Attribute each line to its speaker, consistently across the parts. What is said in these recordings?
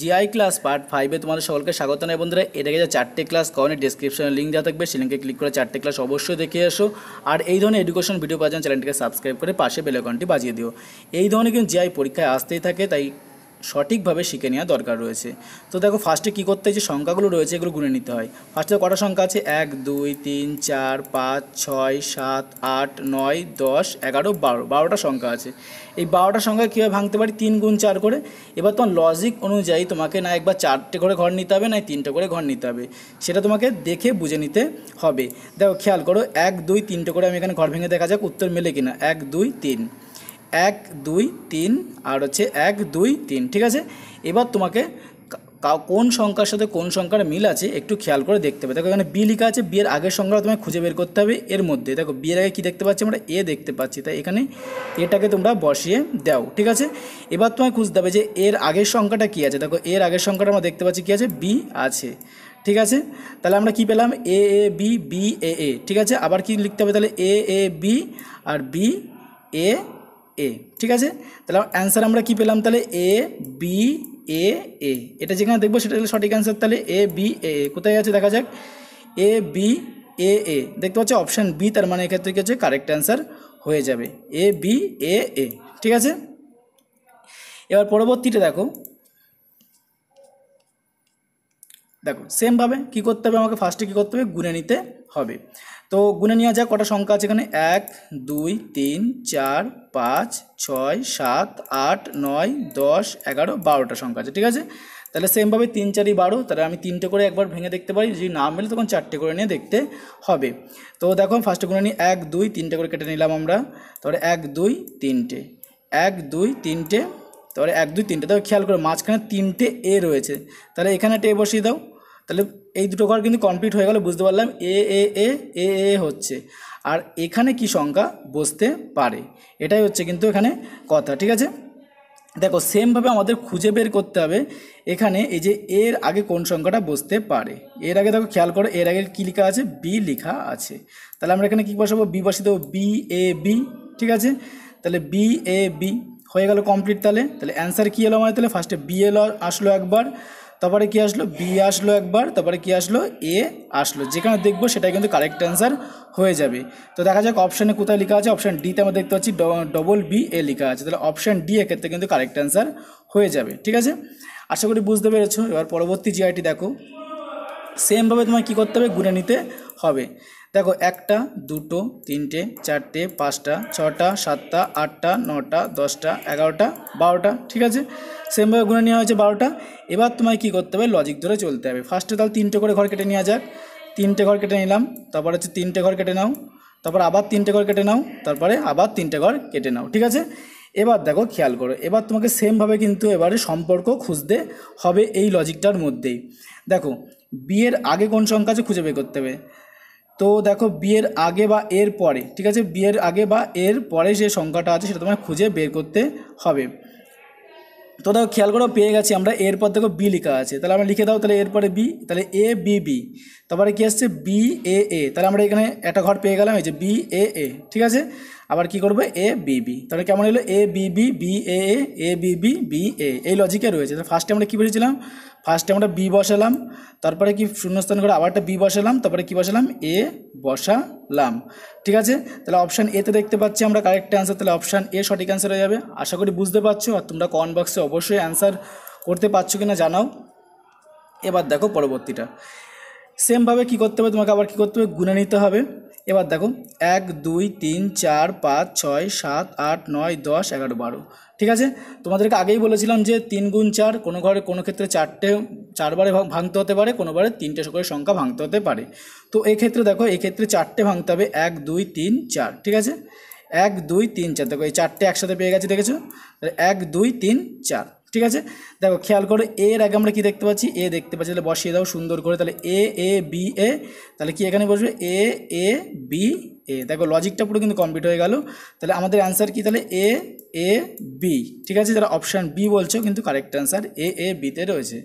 Speaker 1: GI class part ফাইভে তোমাদের সকলকে স্বাগত নয় বন্ধুরা এটাকে যে চারটে ক্লাস কখনই ডিসক্রিপশনে লিঙ্ক দেওয়া থাকবে সে লিঙ্কে ক্লিক করে চারটে ক্লাস অবশ্যই দেখে এসো আর এই ধরনের এডুকেশন ভিডিও পাওয়ার জন্য চ্যানেলটিকে সাবস্ক্রাইব করে পাশে বেলাকনটি বাজিয়ে দিও এই ধরনের কিন্তু জিআই পরীক্ষায় আসতেই থাকে তাই সঠিকভাবে শিখে নেওয়া দরকার রয়েছে তো দেখো ফার্স্টে কী করতে যে সংখ্যাগুলো রয়েছে এগুলো গুনে নিতে হয় ফার্স্টে কটা সংখ্যা আছে এক দুই তিন চার পাঁচ ছয় সাত আট নয় দশ এগারো বারো বারোটা সংখ্যা আছে এই বারোটা সংখ্যা কীভাবে ভাঙতে পারি তিন গুণ চার করে এবার তোমার লজিক অনুযায়ী তোমাকে না একবার চারটে করে ঘর নিতে হবে না তিনটে করে ঘর নিতে হবে সেটা তোমাকে দেখে বুঝে নিতে হবে দেখো খেয়াল করো এক দুই তিনটে করে আমি এখানে ঘর ভেঙে দেখা যাক উত্তর মেলে কিনা এক দুই তিন এক দুই তিন আর হচ্ছে এক দুই তিন ঠিক আছে এবার তোমাকে কোন সংখ্যার সাথে কোন সংখ্যার মিল আছে একটু খেয়াল করে দেখতে হবে দেখো এখানে বি লেখা আছে বিয়ের আগের সংখ্যা তোমায় খুঁজে বের করতে হবে এর মধ্যে দেখো বিয়ের আগে কী দেখতে পাচ্ছি আমরা এ দেখতে পাচ্ছি তাই এখানে এটাকে তোমরা বসিয়ে দাও ঠিক আছে এবার তোমায় খুঁজতে হবে যে এর আগের সংখ্যাটা কী আছে দেখো এর আগের সংখ্যাটা আমরা দেখতে পাচ্ছি কী আছে বি আছে ঠিক আছে তাহলে আমরা কি পেলাম এ এ বি বি এ এ ঠিক আছে আবার কি লিখতে হবে তাহলে এ A B R B A এ ঠিক আছে তাহলে অ্যান্সার আমরা কি পেলাম তাহলে এ বি এ এ এটা যেখানে দেখবো সেটা হলো সঠিক অ্যান্সার তাহলে এ বি এ কোথায় আছে দেখা যাক এ বি এ এ দেখতে পাচ্ছ অপশান বি তার মানে এক্ষেত্রে কি হচ্ছে কারেক্ট অ্যান্সার হয়ে যাবে এ বি এ এ ঠিক আছে এবার পরবর্তীটা দেখো দেখো সেমভাবে কী করতে হবে আমাকে ফার্স্টে কী করতে হবে গুনে নিতে হবে তো গুনে নেওয়া যায় কটা সংখ্যা আছে এখানে এক দুই তিন চার পাঁচ ছয় সাত আট নয় দশ এগারো বারোটা সংখ্যা আছে ঠিক আছে তাহলে সেমভাবে তিন চারি বারো তাহলে আমি তিনটে করে একবার ভেঙে দেখতে পারি যদি না মেলে তখন চারটে করে নিয়ে দেখতে হবে তো দেখো ফার্স্টে গুনে নিই এক দুই তিনটে করে কেটে নিলাম আমরা তারপরে এক দুই তিনটে এক দুই তিনটে তারপরে এক দুই তিনটে তবে খেয়াল করে মাঝখানে তিনটে এ রয়েছে তাহলে এখানে একটা এ বসিয়ে দাও তাহলে এই দুটো ঘর কিন্তু কমপ্লিট হয়ে গেল বুঝতে পারলাম এ এ এ এ এ হচ্ছে আর এখানে কি সংখ্যা বসতে পারে এটাই হচ্ছে কিন্তু এখানে কথা ঠিক আছে দেখো সেমভাবে আমাদের খুঁজে বের করতে হবে এখানে এই যে এর আগে কোন সংখ্যাটা বসতে পারে এর আগে দেখো খেয়াল করো এর আগে কী লেখা আছে বি লেখা আছে তাহলে আমরা এখানে কী বসাবো বি বসিয়ে দেবো বি এ বি ঠিক আছে তাহলে বি এ বি হয়ে গেল কমপ্লিট তাহলে তাহলে অ্যান্সার কী এলো আমাদের তাহলে ফার্স্টে বি এল আসলো একবার তারপরে কি আসলো বি আসলো একবার তারপরে কি আসলো এ আসলো যেখানে দেখবো সেটাই কিন্তু কারেক্ট অ্যান্সার হয়ে যাবে তো দেখা যাক অপশানে কোথায় লেখা আছে অপশান ডিতে আমরা দেখতে পাচ্ছি ডবল বি এ লেখা আছে তাহলে অপশান ডি এক্ষেত্রে কিন্তু কারেক্ট অ্যান্সার হয়ে যাবে ঠিক আছে আশা করি বুঝতে পেরেছ এবার পরবর্তী জিআইটি দেখো সেমভাবে তোমায় কী করতে হবে গুনে নিতে হবে দেখো একটা দুটো তিনটে চারটে পাঁচটা ছটা সাতটা আটটা নটা দশটা এগারোটা বারোটা ঠিক আছে সেমভাবে গুণে নেওয়া হয়েছে বারোটা এবার তোমায় কী করতে হবে লজিক ধরে চলতে হবে ফার্স্টে তাহলে তিনটে করে ঘর কেটে নেওয়া যাক তিনটে ঘর কেটে নিলাম তারপর হচ্ছে তিনটে ঘর কেটে নাও তারপর আবার তিনটে ঘর কেটে নাও তারপরে আবার তিনটে ঘর কেটে নাও ঠিক আছে এবার দেখো খেয়াল করো এবার তোমাকে সেমভাবে কিন্তু এবারে সম্পর্ক খুঁজতে হবে এই লজিকটার মধ্যেই দেখো বিয়ের আগে কোন সংখ্যা আছে খুঁজে বের করতে হবে তো দেখো বিয়ের আগে বা এর পরে ঠিক আছে বিয়ের আগে বা এর পরে যে সংখ্যাটা আছে সেটা তোমায় খুঁজে বের করতে হবে তো দেখো খেয়াল করো পেয়ে গেছি আমরা এরপর দেখো বি লেখা আছে তাহলে আমরা লিখে দাও তাহলে এরপরে বি তাহলে এ বি বি তারপরে কী আসছে বি এ এ তাহলে আমরা এখানে একটা ঘর পেয়ে গেলাম এই যে বি এ এ ঠিক আছে আবার কি করবে এ বি বি তাহলে কেমন হলো A B B B A A B B B A এই লজিকে রয়েছে তাহলে ফার্স্টে আমরা কী বলেছিলাম ফার্স্টে আমরা বি বসালাম তারপরে কি শূন্যস্থান করে আবার একটা বি বসালাম তারপরে কি বসালাম এ বসালাম ঠিক আছে তাহলে অপশান এতে দেখতে পাচ্ছি আমরা কারেক্ট অ্যান্সার তাহলে অপশান এ সঠিক অ্যান্সার হয়ে যাবে আশা করি বুঝতে পারছো আর তোমরা কমেন্ট বক্সে অবশ্যই অ্যান্সার করতে পারছো কি না জানাও এবার দেখো পরবর্তীটা সেমভাবে কি করতে হবে তোমাকে আবার কি করতে হবে গুনে নিতে হবে এবার দেখো এক দুই তিন চার পাঁচ ছয় সাত আট নয় দশ এগারো বারো ঠিক আছে তোমাদেরকে আগেই বলেছিলাম যে তিন গুণ চার কোনো ঘরে কোনো ক্ষেত্রে চারটে চারবারে ভাঙতে হতে পারে কোনোবারে তিনটে করে সংখ্যা ভাঙতে হতে পারে তো এক্ষেত্রে দেখো এক্ষেত্রে চারটে ভাঙতে হবে এক দুই তিন চার ঠিক আছে এক দুই তিন চার দেখো এই চারটে একসাথে পেয়ে গেছে দেখেছো এক দুই তিন চার ঠিক আছে দেখো খেয়াল করো এর আগে আমরা কি দেখতে পাচ্ছি এ দেখতে পাচ্ছি তাহলে বসিয়ে দাও সুন্দর করে তাহলে এ এ বি এ তাহলে কি এখানে বসবে এ এ বি এ দেখো লজিকটা পুরো কিন্তু কমপ্লিট হয়ে গেল তাহলে আমাদের অ্যান্সার কি তাহলে এ এ বি ঠিক আছে যারা অপশান বি বলছো কিন্তু কারেক্ট অ্যান্সার এ এ বিতে রয়েছে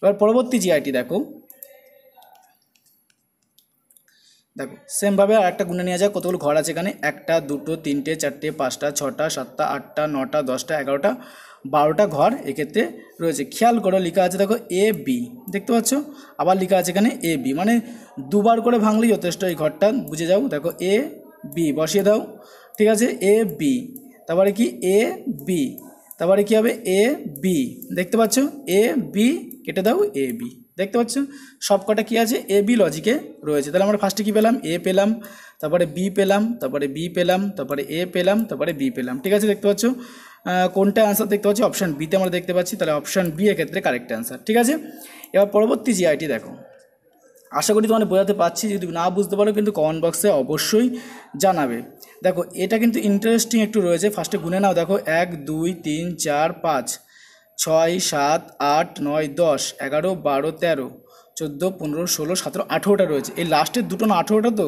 Speaker 1: এবার পরবর্তী জিআইটি দেখো দেখো সেমভাবে আর একটা গুণে নেওয়া যায় কতগুলো ঘর আছে এখানে একটা দুটো তিনটে চারটে পাঁচটা ছটা সাতটা আটটা নটা দশটা এগারোটা বারোটা ঘর এক্ষেত্রে রয়েছে খেয়াল করো লেখা আছে দেখো এ বি দেখতে পাচ্ছ আবার লেখা আছে এখানে এ বি মানে দুবার করে ভাঙলেই যথেষ্ট এই ঘরটা বুঝে যাও দেখো এ বি বসিয়ে দাও ঠিক আছে এ বি তারপরে কি এ বি তারপরে কী হবে এ বি দেখতে পাচ্ছ এ বি কেটে দাও এ বি দেখতে পাচ্ছ সবকটা কী আছে এ বি লজিকে রয়েছে তাহলে আমরা ফার্স্টে কী পেলাম এ পেলাম তারপরে বি পেলাম তারপরে বি পেলাম তারপরে এ পেলাম তারপরে বি পেলাম ঠিক আছে দেখতে পাচ্ছ কোনটা অ্যান্সার দেখতে পাচ্ছি অপশান বিতে আমরা দেখতে পাচ্ছি তাহলে অপশান বি এক্ষেত্রে কারেক্ট অ্যান্সার ঠিক আছে এবার পরবর্তী আইটি দেখো আশা করি তোমাদের বোঝাতে পারছি যদি না বুঝতে পারো কিন্তু কমেন্ট বক্সে অবশ্যই জানাবে দেখো এটা কিন্তু ইন্টারেস্টিং একটু রয়েছে ফার্স্টে গুনে নাও দেখো এক দুই তিন চার পাঁচ ছয় সাত আট নয় দশ এগারো বারো তেরো চোদ্দো পনেরো ষোলো সতেরো আঠেরোটা রয়েছে এই লাস্টের দুটো না আঠেরোটা তো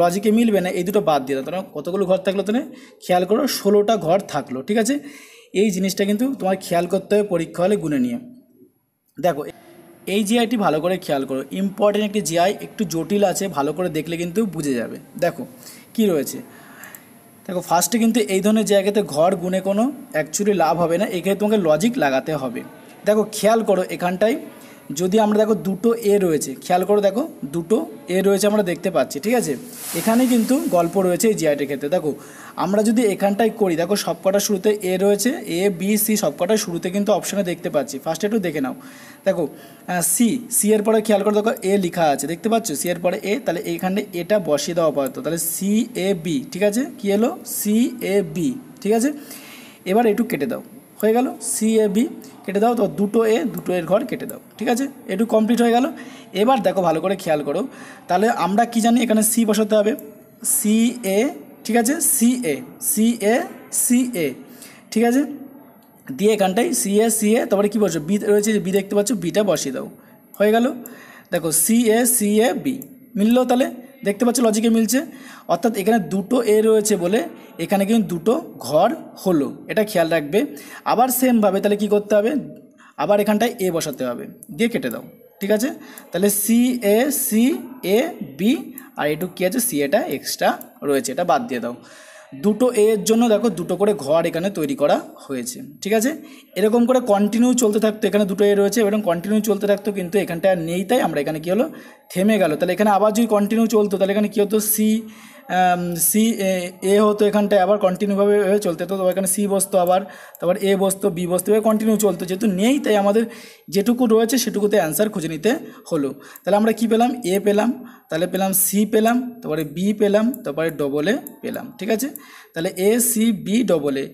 Speaker 1: লজিকে মিলবে না এই দুটো বাদ দিয়ে দাও তোমার কতগুলো ঘর থাকলো তোমার খেয়াল করো ষোলোটা ঘর থাকলো ঠিক আছে এই জিনিসটা কিন্তু তোমার খেয়াল করতে হবে পরীক্ষা হলে গুনে নিয়ে দেখো এই জিআইটি ভালো করে খেয়াল করো ইম্পর্টেন্ট একটি জিআই একটু জটিল আছে ভালো করে দেখলে কিন্তু বুঝে যাবে দেখো কি রয়েছে দেখো ফার্স্টে কিন্তু এই ধরনের জায়গাতে ঘর গুনে কোনো অ্যাকচুয়ালি লাভ হবে না এখানে তোমাকে লজিক লাগাতে হবে দেখো খেয়াল করো এখানটায় যদি আমরা দেখো দুটো এ রয়েছে খেয়াল করে দেখো দুটো এ রয়েছে আমরা দেখতে পাচ্ছি ঠিক আছে এখানে কিন্তু গল্প রয়েছে এই জিআইটির ক্ষেত্রে দেখো আমরা যদি এখানটাই করি দেখো সবকটা শুরুতে এ রয়েছে এ বি সি সবকটা শুরুতে কিন্তু অপশানে দেখতে পাচ্ছি ফার্স্ট একটু দেখে নাও দেখো সি সি এর পরে খেয়াল করে দেখো এ লিখা আছে দেখতে পাচ্ছ সি এর পরে এ তাহলে এখানে এটা বসিয়ে দেওয়া পারত তাহলে সি এ বি ঠিক আছে কী এলো সি এ বি ঠিক আছে এবার একটু কেটে দাও হয়ে গেল সি এ বি কেটে দাও তো দুটো এ দুটো এর ঘর কেটে দাও ঠিক আছে এটু কমপ্লিট হয়ে গেল এবার দেখো ভালো করে খেয়াল করো তাহলে আমরা কি জানি এখানে সি বসাতে হবে সি এ ঠিক আছে C A C A C A ঠিক আছে দিয়ে এখানটাই সি এ সি এ তারপরে কী বলছো বি রয়েছে বি দেখতে পাচ্ছ বিটা বসিয়ে দাও হয়ে গেল দেখো C A C A B মিললো তাহলে দেখতে পাচ্ছ লজিকে মিলছে অর্থাৎ এখানে দুটো এ রয়েছে বলে এখানে কিন্তু দুটো ঘর হলো এটা খেয়াল রাখবে আবার সেমভাবে তাহলে কি করতে হবে আবার এখানটায় এ বসাতে হবে দিয়ে কেটে দাও ঠিক আছে তাহলে C A C A B আর এটু কী আছে সি এটা এক্সট্রা রয়েছে এটা বাদ দিয়ে দাও দুটো এ এর জন্য দেখো দুটো করে ঘর এখানে তৈরি করা হয়েছে ঠিক আছে এরকম করে কন্টিনিউ চলতে থাকতো এখানে দুটো এ রয়েছে এবং কন্টিনিউ চলতে থাকতো কিন্তু এখানটা নেই তাই আমরা এখানে কী হলো থেমে গেল তাহলে এখানে আবার যদি কন্টিনিউ চলতো তাহলে এখানে কী হতো সি সি um, এ হতো এখানটায় আবার কন্টিনিউভাবে চলতে হতো এখানে সি বসতো আবার তারপর এ বসতো বি বসতো কন্টিনিউ চলতো যেহেতু নেই তাই আমাদের যেটুকু রয়েছে সেটুকুতে অ্যান্সার খুঁজে নিতে হলো তাহলে আমরা কি পেলাম এ পেলাম তাহলে পেলাম সি পেলাম তারপরে বি পেলাম তারপরে ডবল এ পেলাম ঠিক আছে তাহলে A C B double A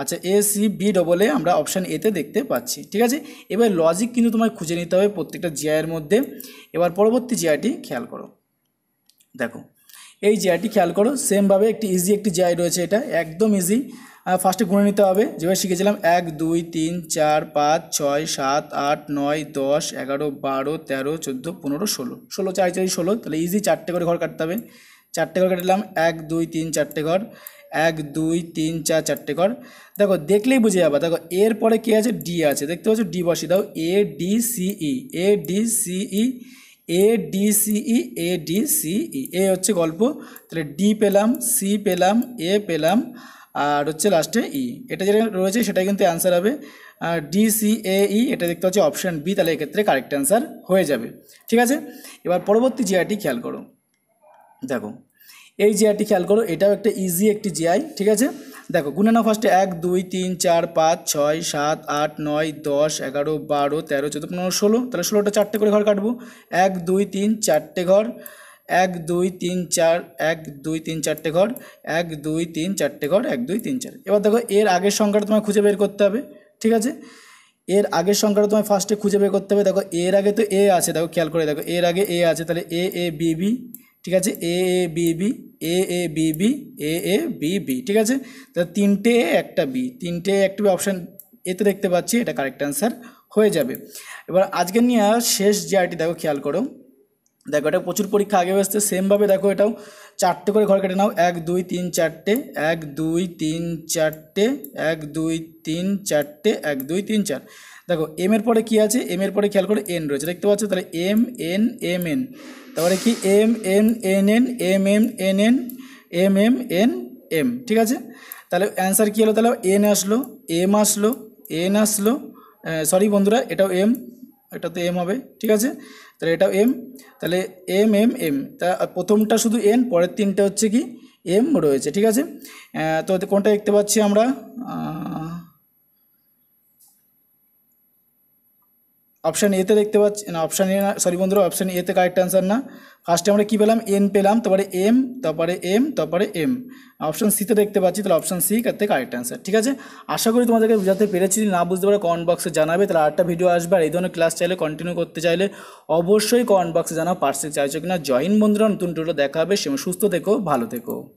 Speaker 1: আচ্ছা A C B double A আমরা অপশান এতে দেখতে পাচ্ছি ঠিক আছে এবার লজিক কিন্তু তোমায় খুঁজে নিতে হবে প্রত্যেকটা জিআইয়ের মধ্যে এবার পরবর্তী জিআইটি খেয়াল করো দেখো এই জায়গাটি খেয়াল করো সেমভাবে একটি ইজি একটি জায় রয়েছে এটা একদম ইজি ফার্স্টে গুণে নিতে হবে যেভাবে শিখেছিলাম এক দুই তিন চার পাঁচ ছয় সাত আট নয় দশ এগারো বারো তেরো চোদ্দো পনেরো ষোলো ষোলো চার চারি ষোলো তাহলে ইজি চারটে করে ঘর কাটতে হবে চারটে ঘর কাটলাম এক দুই তিন চারটে ঘর এক দুই তিন চার চারটে ঘর দেখো দেখলেই বুঝে যাবে দেখো এর পরে কী আছে ডি আছে দেখতে পাচ্ছ ডি বসিয়ে দাও এ ডি সিই এ ডি সিই এ ডি সিই এ ডি সিই এ হচ্ছে গল্প তাহলে ডি পেলাম সি পেলাম এ পেলাম আর হচ্ছে লাস্টে ই e। এটা যেটা রয়েছে সেটা কিন্তু অ্যান্সার হবে ডি সি এ ই এটা দেখতে হচ্ছে অপশান বি তাহলে এক্ষেত্রে কারেক্ট অ্যান্সার হয়ে যাবে ঠিক আছে এবার পরবর্তী জিআইটি খেয়াল করো দেখো এই জিআইটি খেয়াল করো এটাও একটা ইজি একটি জিআই ঠিক আছে দেখো গুনে নাও ফার্স্টে এক দুই তিন চার পাঁচ ছয় সাত আট নয় দশ এগারো বারো তেরো চোদ্দো পনেরো ষোলো তাহলে ষোলোটা চারটে করে ঘর কাটবো এক দুই তিন চারটে ঘর এক দুই তিন চার এক দুই তিন চারটে ঘর এক দুই তিন চারটে ঘর এক দুই তিন চার এবার দেখো এর আগের সংখ্যাটা তোমায় খুঁজে বের করতে হবে ঠিক আছে এর আগের সংখ্যাটা তোমায় ফার্স্টে খুঁজে বের করতে হবে দেখো এর আগে তো এ আছে দেখো খেয়াল করে দেখো এর আগে এ আছে তাহলে এ এ বি বি ঠিক আছে A A B B A A B B A A B B ঠিক আছে তাহলে তিনটে একটা বি তিনটে একটা বি অপশান এতে দেখতে পাচ্ছি এটা কারেক্ট অ্যান্সার হয়ে যাবে এবার আজকে নিয়ে শেষ যে আইটি দেখো খেয়াল করো দেখো এটা প্রচুর পরীক্ষা আগে আসতে সেমভাবে দেখো এটাও চারটে করে ঘর কেটে নাও এক দুই তিন চারটে এক দুই তিন চারটে এক দুই তিন চারটে এক দুই তিন চার দেখো এম এর পরে কি আছে এম এর পরে খেয়াল করে এন রয়েছে দেখতে পাচ্ছ তাহলে এম এন এম এন তারপরে কি M M N N M M N N M M N M ঠিক আছে তাহলে অ্যান্সার কী হলো তাহলে এন আসলো এম আসলো এন আসলো সরি বন্ধুরা এটাও এম এটাতে এম হবে ঠিক আছে তাহলে এটা এম তাহলে এম এম এম তা প্রথমটা শুধু এন পরের তিনটা হচ্ছে কি এম রয়েছে ঠিক আছে তো কোনটা দেখতে পাচ্ছি আমরা অপশান এতে দেখতে পাচ্ছি না অপশান এ না সরি বন্ধুরা অপশান এতে কারেক্ট অ্যান্সার না ফার্স্টে আমরা কী পেলাম এন পেলাম তারপরে এম তারপরে এম তারপরে এম অপশান সিতে দেখতে পাচ্ছি তাহলে অপশান সি কাতে কারেক্ট অ্যান্সার ঠিক আছে আশা করি তোমাদেরকে বুঝাতে পেরেছি না বুঝতে পারে কমেন্ট বক্সে জানাবে তাহলে আরেকটা ভিডিও আসবে আর এই ধরনের ক্লাস চাইলে কন্টিনিউ করতে চাইলে অবশ্যই কমেন্ট বক্সে জানাও পার্সেল চাইছো কিনা জয়েন বন্ধুরা নতুন টুটো দেখাবে সে সুস্থ থেকো ভালো থেকো